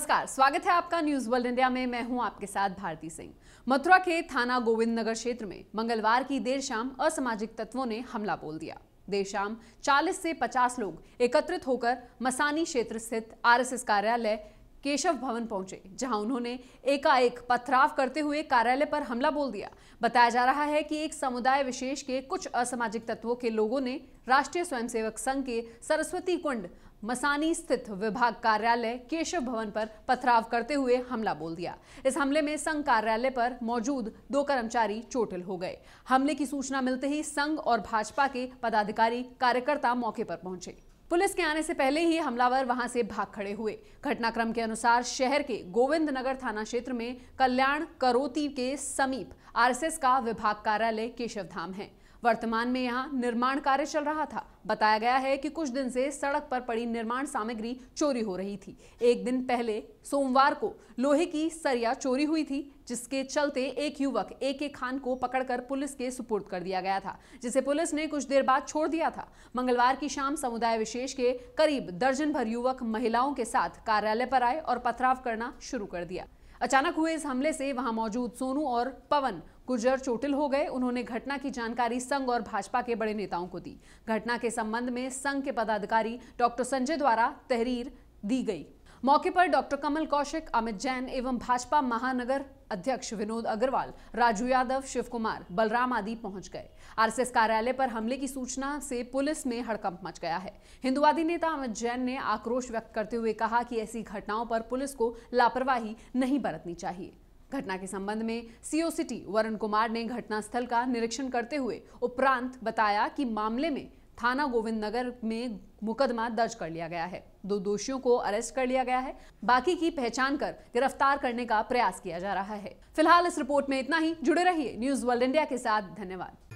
नमस्कार स्वागत है आपका न्यूज वर्ल्ड इंडिया में मैं हूं आपके साथ भारती सिंह मथुरा के थाना गोविंद नगर क्षेत्र में मंगलवार की देर शाम असामाजिक तत्वों ने हमला बोल दिया देर शाम 40 से 50 लोग एकत्रित होकर मसानी क्षेत्र स्थित आरएसएस कार्यालय केशव भवन पहुंचे जहां उन्होंने एकाएक पथराव करते हुए कार्यालय पर हमला बोल दिया बताया जा रहा है कि एक समुदाय विशेष के कुछ असामाजिक तत्वों के लोगों ने राष्ट्रीय स्वयंसेवक संघ के सरस्वती कुंड मसानी स्थित विभाग कार्यालय केशव भवन पर पथराव करते हुए हमला बोल दिया इस हमले में संघ कार्यालय पर मौजूद दो कर्मचारी चोटिल हो गए हमले की सूचना मिलते ही संघ और भाजपा के पदाधिकारी कार्यकर्ता मौके पर पहुंचे पुलिस के आने से पहले ही हमलावर वहां से भाग खड़े हुए घटनाक्रम के अनुसार शहर के गोविंद नगर थाना क्षेत्र में कल्याण करोती के समीप आरएसएस का विभाग कार्यालय केशवधाम है वर्तमान में यहाँ निर्माण कार्य चल रहा था बताया गया है कि कुछ दिन से सड़क पर पड़ी निर्माण सामग्री चोरी हो रही थी एक दिन पहले सोमवार को लोहे की सरिया चोरी हुई थी जिसके चलते एक युवक ए के खान को पकड़कर पुलिस के सुपुर्द कर दिया गया था जिसे पुलिस ने कुछ देर बाद छोड़ दिया था मंगलवार की शाम समुदाय विशेष के करीब दर्जन भर युवक महिलाओं के साथ कार्यालय पर आए और पथराव करना शुरू कर दिया अचानक हुए इस हमले से वहां मौजूद सोनू और पवन गुर्जर चोटिल हो गए उन्होंने घटना की जानकारी संघ और भाजपा के बड़े नेताओं को दी घटना के संबंध में संघ के पदाधिकारी डॉक्टर संजय द्वारा तहरीर दी गई मौके पर डॉक्टर कमल कौशिक अमित जैन एवं भाजपा महानगर अध्यक्ष विनोद अग्रवाल राजू यादव शिव कुमार बलराम आदि पहुंच गए आरएसएस कार्यालय पर हमले की सूचना से पुलिस में हड़कंप मच गया है हिंदुवादी नेता अमित जैन ने आक्रोश व्यक्त करते हुए कहा कि ऐसी घटनाओं पर पुलिस को लापरवाही नहीं बरतनी चाहिए घटना के संबंध में सीओ सिटी वरुण कुमार ने घटनास्थल का निरीक्षण करते हुए उपरांत बताया कि मामले में थाना गोविंद नगर में मुकदमा दर्ज कर लिया गया है दो दोषियों को अरेस्ट कर लिया गया है बाकी की पहचान कर गिरफ्तार करने का प्रयास किया जा रहा है फिलहाल इस रिपोर्ट में इतना ही जुड़े रहिए न्यूज वर्ल्ड इंडिया के साथ धन्यवाद